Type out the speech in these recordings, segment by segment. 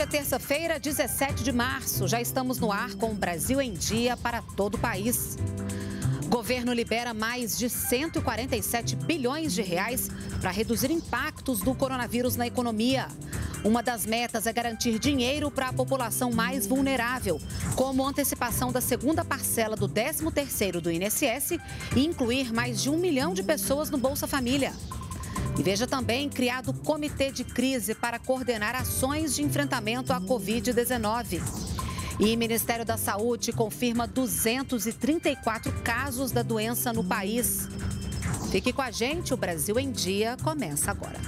Hoje é terça-feira, 17 de março. Já estamos no ar com o Brasil em Dia para todo o país. Governo libera mais de 147 bilhões de reais para reduzir impactos do coronavírus na economia. Uma das metas é garantir dinheiro para a população mais vulnerável, como antecipação da segunda parcela do 13º do INSS e incluir mais de um milhão de pessoas no Bolsa Família. E veja também criado comitê de crise para coordenar ações de enfrentamento à Covid-19. E Ministério da Saúde confirma 234 casos da doença no país. Fique com a gente, o Brasil em Dia começa agora.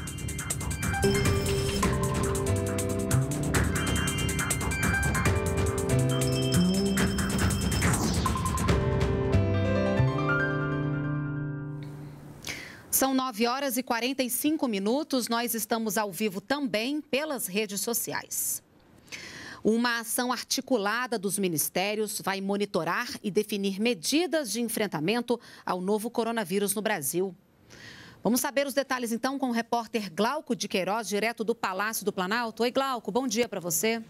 São 9 horas e 45 minutos. Nós estamos ao vivo também pelas redes sociais. Uma ação articulada dos ministérios vai monitorar e definir medidas de enfrentamento ao novo coronavírus no Brasil. Vamos saber os detalhes então com o repórter Glauco de Queiroz, direto do Palácio do Planalto. Oi, Glauco, bom dia para você.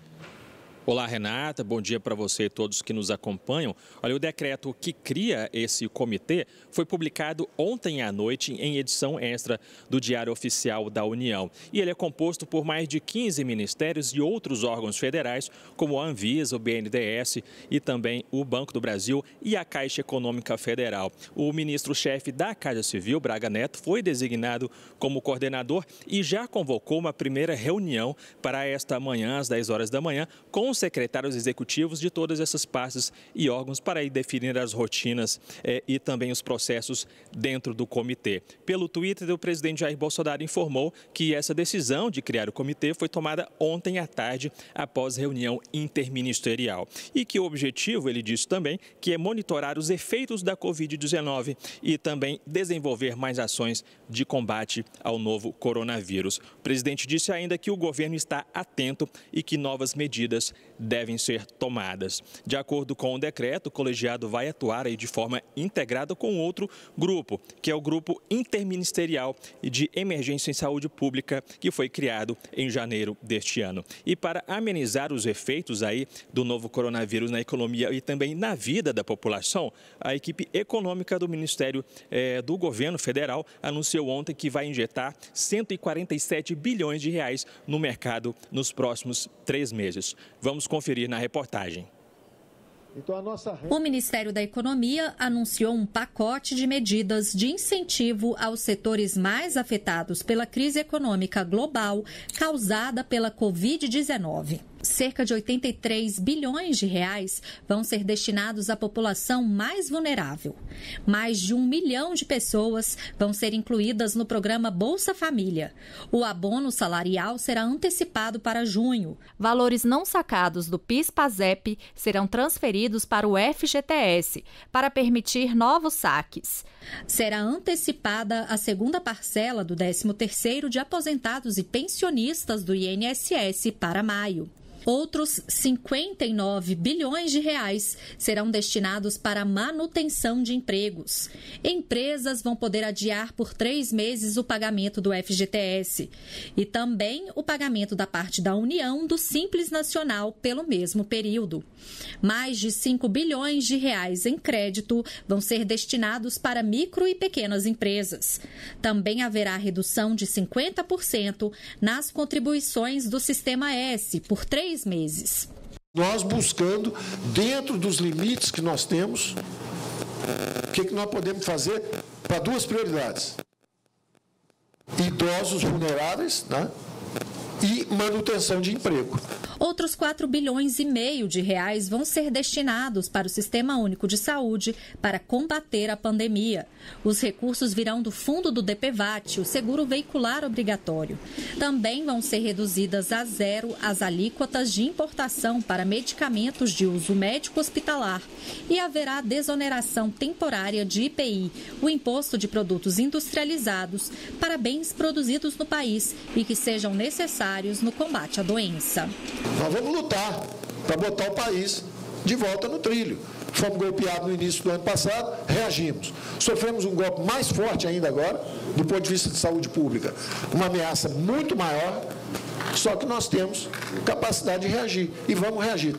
Olá, Renata. Bom dia para você e todos que nos acompanham. Olha, o decreto que cria esse comitê foi publicado ontem à noite em edição extra do Diário Oficial da União. E ele é composto por mais de 15 ministérios e outros órgãos federais, como a Anvisa, o BNDES e também o Banco do Brasil e a Caixa Econômica Federal. O ministro-chefe da Casa Civil, Braga Neto, foi designado como coordenador e já convocou uma primeira reunião para esta manhã, às 10 horas da manhã, com os secretários executivos de todas essas partes e órgãos para definir as rotinas eh, e também os processos dentro do comitê. Pelo Twitter, o presidente Jair Bolsonaro informou que essa decisão de criar o comitê foi tomada ontem à tarde, após reunião interministerial. E que o objetivo, ele disse também, que é monitorar os efeitos da Covid-19 e também desenvolver mais ações de combate ao novo coronavírus. O presidente disse ainda que o governo está atento e que novas medidas devem ser tomadas. De acordo com o decreto, o colegiado vai atuar de forma integrada com outro grupo, que é o Grupo Interministerial de Emergência em Saúde Pública, que foi criado em janeiro deste ano. E para amenizar os efeitos aí do novo coronavírus na economia e também na vida da população, a equipe econômica do Ministério eh, do Governo Federal anunciou ontem que vai injetar 147 bilhões de reais no mercado nos próximos três meses. Vamos conferir na reportagem. Então, nossa... O Ministério da Economia anunciou um pacote de medidas de incentivo aos setores mais afetados pela crise econômica global causada pela Covid-19 cerca de 83 bilhões de reais vão ser destinados à população mais vulnerável. Mais de um milhão de pessoas vão ser incluídas no programa Bolsa Família. O abono salarial será antecipado para junho. Valores não sacados do PIS/PASEP serão transferidos para o FGTS para permitir novos saques. Será antecipada a segunda parcela do 13º de aposentados e pensionistas do INSS para maio. Outros 59 bilhões de reais serão destinados para manutenção de empregos. Empresas vão poder adiar por três meses o pagamento do FGTS e também o pagamento da parte da União do Simples Nacional pelo mesmo período. Mais de 5 bilhões de reais em crédito vão ser destinados para micro e pequenas empresas. Também haverá redução de 50% nas contribuições do Sistema S por três três meses. Nós buscando, dentro dos limites que nós temos, o que, que nós podemos fazer para duas prioridades: idosos vulneráveis né? e manutenção de emprego. Outros 4 bilhões e meio de reais vão ser destinados para o Sistema Único de Saúde para combater a pandemia. Os recursos virão do fundo do DPVAT, o seguro veicular obrigatório. Também vão ser reduzidas a zero as alíquotas de importação para medicamentos de uso médico hospitalar e haverá desoneração temporária de IPI, o imposto de produtos industrializados, para bens produzidos no país e que sejam necessários no combate à doença. Nós vamos lutar para botar o país de volta no trilho. Fomos golpeados no início do ano passado, reagimos. Sofremos um golpe mais forte ainda agora, do ponto de vista de saúde pública, uma ameaça muito maior, só que nós temos capacidade de reagir e vamos reagir.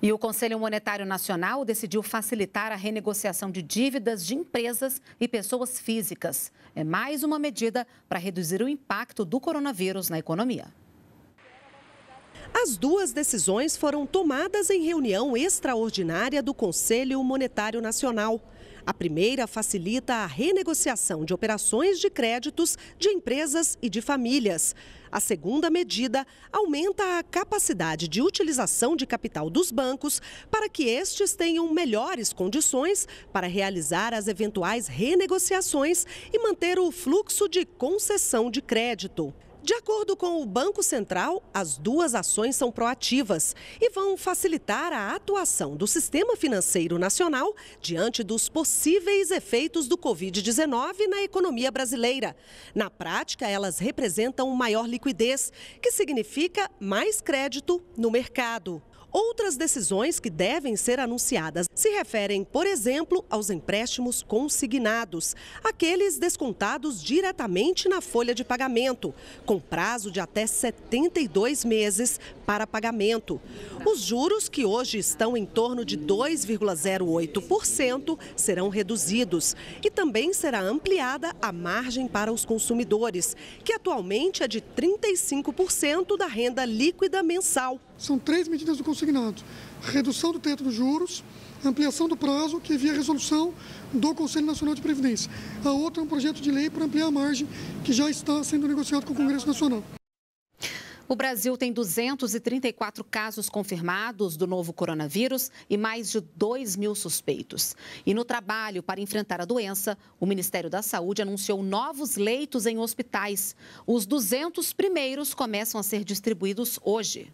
E o Conselho Monetário Nacional decidiu facilitar a renegociação de dívidas de empresas e pessoas físicas. É mais uma medida para reduzir o impacto do coronavírus na economia. As duas decisões foram tomadas em reunião extraordinária do Conselho Monetário Nacional. A primeira facilita a renegociação de operações de créditos de empresas e de famílias. A segunda medida aumenta a capacidade de utilização de capital dos bancos para que estes tenham melhores condições para realizar as eventuais renegociações e manter o fluxo de concessão de crédito. De acordo com o Banco Central, as duas ações são proativas e vão facilitar a atuação do sistema financeiro nacional diante dos possíveis efeitos do Covid-19 na economia brasileira. Na prática, elas representam maior liquidez, que significa mais crédito no mercado. Outras decisões que devem ser anunciadas se referem, por exemplo, aos empréstimos consignados, aqueles descontados diretamente na folha de pagamento, com prazo de até 72 meses para pagamento. Os juros, que hoje estão em torno de 2,08%, serão reduzidos e também será ampliada a margem para os consumidores, que atualmente é de 35% da renda líquida mensal são três medidas do consignado: redução do teto dos juros, ampliação do prazo, que via resolução do Conselho Nacional de Previdência. A outra é um projeto de lei para ampliar a margem, que já está sendo negociado com o Congresso Nacional. O Brasil tem 234 casos confirmados do novo coronavírus e mais de 2 mil suspeitos. E no trabalho para enfrentar a doença, o Ministério da Saúde anunciou novos leitos em hospitais. Os 200 primeiros começam a ser distribuídos hoje.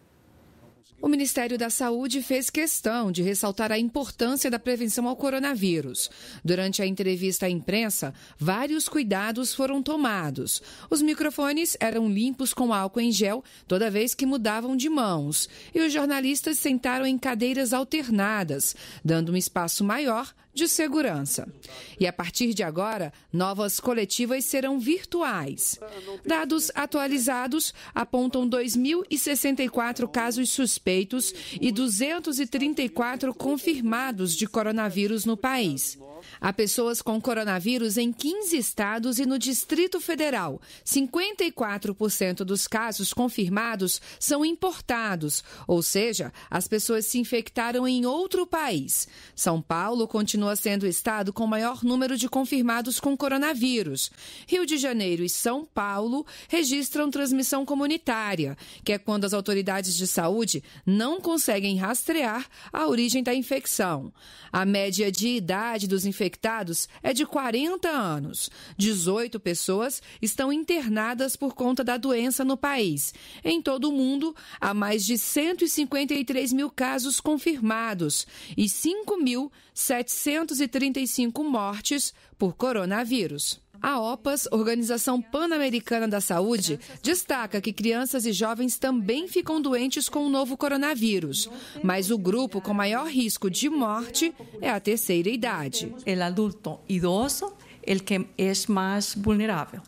O Ministério da Saúde fez questão de ressaltar a importância da prevenção ao coronavírus. Durante a entrevista à imprensa, vários cuidados foram tomados. Os microfones eram limpos com álcool em gel toda vez que mudavam de mãos. E os jornalistas sentaram em cadeiras alternadas, dando um espaço maior de segurança. E a partir de agora, novas coletivas serão virtuais. Dados atualizados apontam 2.064 casos suspeitos e 234 confirmados de coronavírus no país. Há pessoas com coronavírus em 15 estados e no Distrito Federal. 54% dos casos confirmados são importados, ou seja, as pessoas se infectaram em outro país. São Paulo continua continua sendo o estado com maior número de confirmados com coronavírus. Rio de Janeiro e São Paulo registram transmissão comunitária, que é quando as autoridades de saúde não conseguem rastrear a origem da infecção. A média de idade dos infectados é de 40 anos. 18 pessoas estão internadas por conta da doença no país. Em todo o mundo, há mais de 153 mil casos confirmados e 5.700 235 mortes por coronavírus. A OPAS, Organização Pan-Americana da Saúde, destaca que crianças e jovens também ficam doentes com o novo coronavírus, mas o grupo com maior risco de morte é a terceira idade. O adulto idoso é o que é mais vulnerável.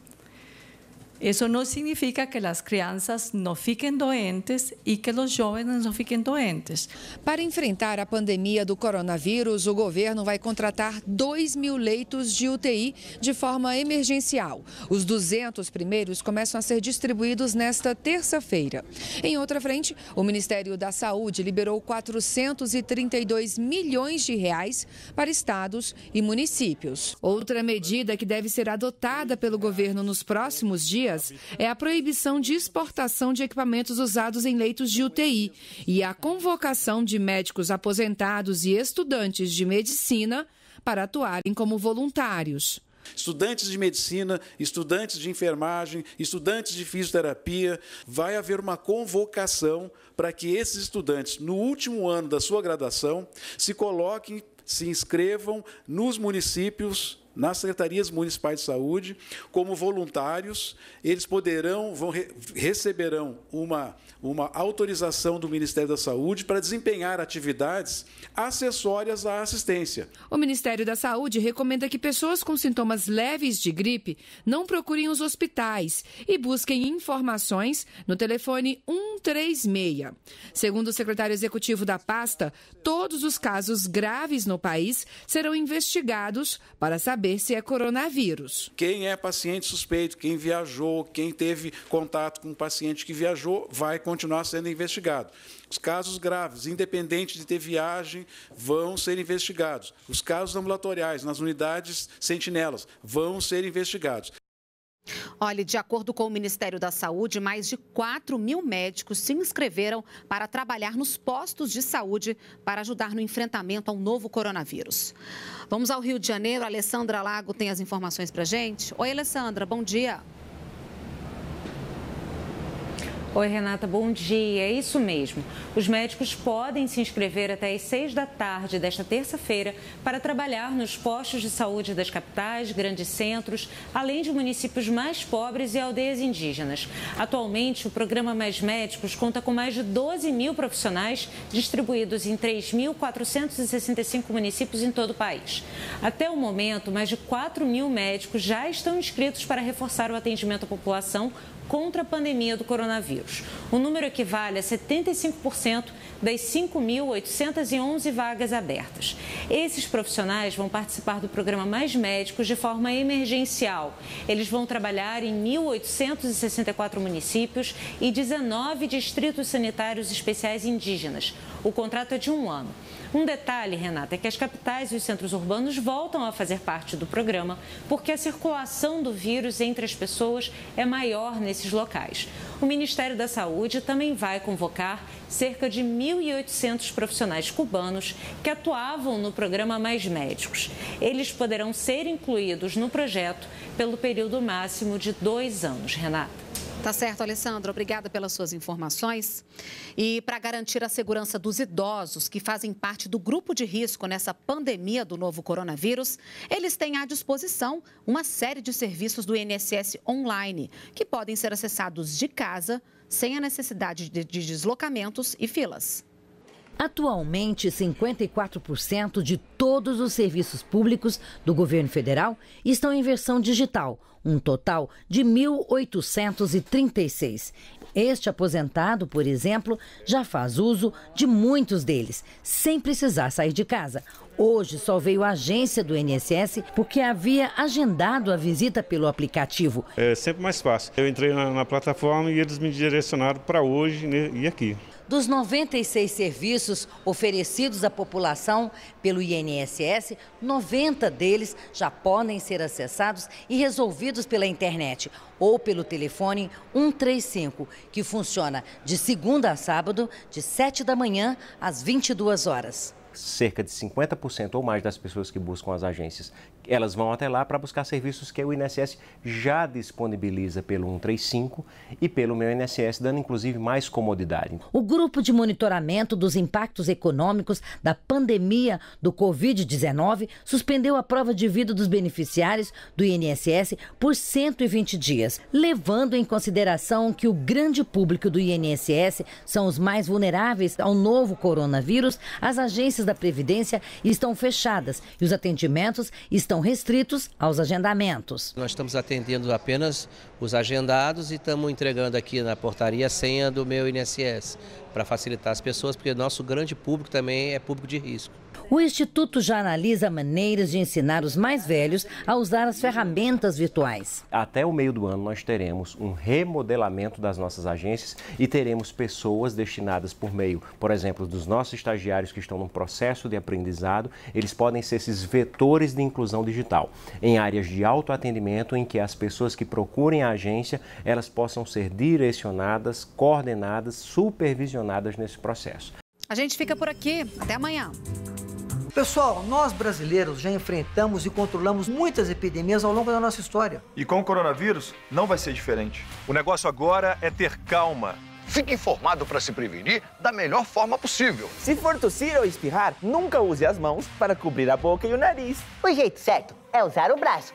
Eso no significa que las crianças não fiquem doentes e que os jovens não fiquem doentes. Para enfrentar a pandemia do coronavírus, o governo vai contratar 2 mil leitos de UTI de forma emergencial. Os 200 primeiros começam a ser distribuídos nesta terça-feira. Em outra frente, o Ministério da Saúde liberou 432 milhões de reais para estados e municípios. Outra medida que deve ser adotada pelo governo nos próximos dias dias é a proibição de exportação de equipamentos usados em leitos de UTI e a convocação de médicos aposentados e estudantes de medicina para atuarem como voluntários. Estudantes de medicina, estudantes de enfermagem, estudantes de fisioterapia, vai haver uma convocação para que esses estudantes, no último ano da sua graduação, se coloquem, se inscrevam nos municípios nas secretarias municipais de saúde como voluntários. Eles poderão, vão receberão uma, uma autorização do Ministério da Saúde para desempenhar atividades acessórias à assistência. O Ministério da Saúde recomenda que pessoas com sintomas leves de gripe não procurem os hospitais e busquem informações no telefone 136. Segundo o secretário executivo da pasta, todos os casos graves no país serão investigados para saber saber se é coronavírus. Quem é paciente suspeito, quem viajou, quem teve contato com um paciente que viajou, vai continuar sendo investigado. Os casos graves, independente de ter viagem, vão ser investigados. Os casos ambulatoriais nas unidades sentinelas vão ser investigados. Olha, de acordo com o Ministério da Saúde, mais de 4 mil médicos se inscreveram para trabalhar nos postos de saúde para ajudar no enfrentamento ao novo coronavírus. Vamos ao Rio de Janeiro. A Alessandra Lago tem as informações para gente. Oi, Alessandra, bom dia. Oi, Renata, bom dia. É isso mesmo. Os médicos podem se inscrever até às seis da tarde desta terça-feira para trabalhar nos postos de saúde das capitais, grandes centros, além de municípios mais pobres e aldeias indígenas. Atualmente, o programa Mais Médicos conta com mais de 12 mil profissionais distribuídos em 3.465 municípios em todo o país. Até o momento, mais de 4 mil médicos já estão inscritos para reforçar o atendimento à população contra a pandemia do coronavírus. O número equivale a 75% das 5.811 vagas abertas. Esses profissionais vão participar do programa Mais Médicos de forma emergencial. Eles vão trabalhar em 1.864 municípios e 19 distritos sanitários especiais indígenas. O contrato é de um ano. Um detalhe, Renata, é que as capitais e os centros urbanos voltam a fazer parte do programa porque a circulação do vírus entre as pessoas é maior nesses locais. O Ministério da Saúde também vai convocar cerca de 1.800 profissionais cubanos que atuavam no programa Mais Médicos. Eles poderão ser incluídos no projeto pelo período máximo de dois anos, Renata. Tá certo, Alessandra. Obrigada pelas suas informações. E para garantir a segurança dos idosos que fazem parte do grupo de risco nessa pandemia do novo coronavírus, eles têm à disposição uma série de serviços do INSS online, que podem ser acessados de casa, sem a necessidade de deslocamentos e filas. Atualmente, 54% de todos os serviços públicos do governo federal estão em versão digital um total de 1.836. Este aposentado, por exemplo, já faz uso de muitos deles, sem precisar sair de casa. Hoje só veio a agência do INSS porque havia agendado a visita pelo aplicativo. É sempre mais fácil. Eu entrei na, na plataforma e eles me direcionaram para hoje né, e aqui. Dos 96 serviços oferecidos à população pelo INSS, 90 deles já podem ser acessados e resolvidos pela internet ou pelo telefone 135, que funciona de segunda a sábado, de 7 da manhã às 22 horas cerca de 50% ou mais das pessoas que buscam as agências, elas vão até lá para buscar serviços que o INSS já disponibiliza pelo 135 e pelo meu INSS, dando inclusive mais comodidade. O grupo de monitoramento dos impactos econômicos da pandemia do COVID-19 suspendeu a prova de vida dos beneficiários do INSS por 120 dias, levando em consideração que o grande público do INSS são os mais vulneráveis ao novo coronavírus. As agências da Previdência estão fechadas e os atendimentos estão restritos aos agendamentos. Nós estamos atendendo apenas os agendados e estamos entregando aqui na portaria a senha do meu INSS para facilitar as pessoas, porque nosso grande público também é público de risco. O Instituto já analisa maneiras de ensinar os mais velhos a usar as ferramentas virtuais. Até o meio do ano, nós teremos um remodelamento das nossas agências e teremos pessoas destinadas por meio, por exemplo, dos nossos estagiários que estão num processo de aprendizado, eles podem ser esses vetores de inclusão digital em áreas de autoatendimento em que as pessoas que procurem a agência, elas possam ser direcionadas, coordenadas, supervisionadas nesse processo. A gente fica por aqui. Até amanhã. Pessoal, nós brasileiros já enfrentamos e controlamos muitas epidemias ao longo da nossa história. E com o coronavírus, não vai ser diferente. O negócio agora é ter calma. Fique informado para se prevenir da melhor forma possível. Se for tossir ou espirrar, nunca use as mãos para cobrir a boca e o nariz. O jeito certo é usar o braço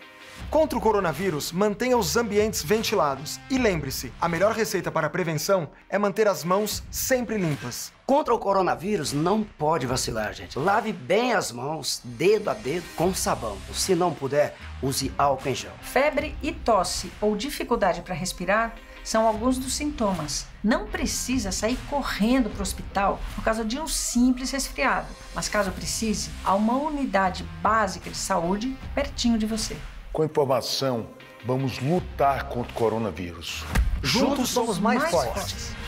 Contra o coronavírus, mantenha os ambientes ventilados. E lembre-se, a melhor receita para prevenção é manter as mãos sempre limpas. Contra o coronavírus, não pode vacilar, gente. Lave bem as mãos, dedo a dedo, com sabão. Se não puder, use álcool em gel. Febre e tosse ou dificuldade para respirar são alguns dos sintomas. Não precisa sair correndo para o hospital por causa de um simples resfriado, mas caso precise, há uma unidade básica de saúde pertinho de você. Com informação, vamos lutar contra o coronavírus. Juntos, Juntos somos mais, mais fortes. fortes.